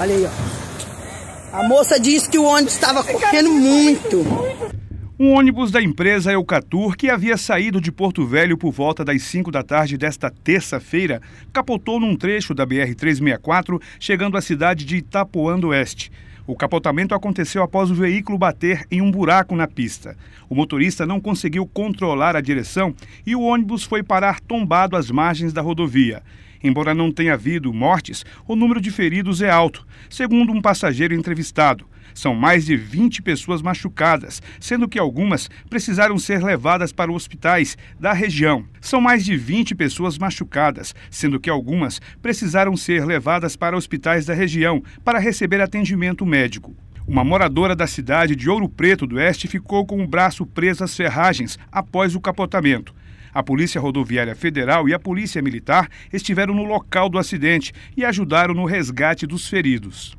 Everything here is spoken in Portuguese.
Olha aí, ó. A moça disse que o ônibus estava correndo muito. Um ônibus da empresa Eucatur, que havia saído de Porto Velho por volta das 5 da tarde desta terça-feira, capotou num trecho da BR-364, chegando à cidade de Itapuã do Oeste. O capotamento aconteceu após o veículo bater em um buraco na pista. O motorista não conseguiu controlar a direção e o ônibus foi parar tombado às margens da rodovia. Embora não tenha havido mortes, o número de feridos é alto, segundo um passageiro entrevistado. São mais de 20 pessoas machucadas, sendo que algumas precisaram ser levadas para hospitais da região. São mais de 20 pessoas machucadas, sendo que algumas precisaram ser levadas para hospitais da região para receber atendimento médico. Uma moradora da cidade de Ouro Preto do Oeste ficou com o braço preso às ferragens após o capotamento. A Polícia Rodoviária Federal e a Polícia Militar estiveram no local do acidente e ajudaram no resgate dos feridos.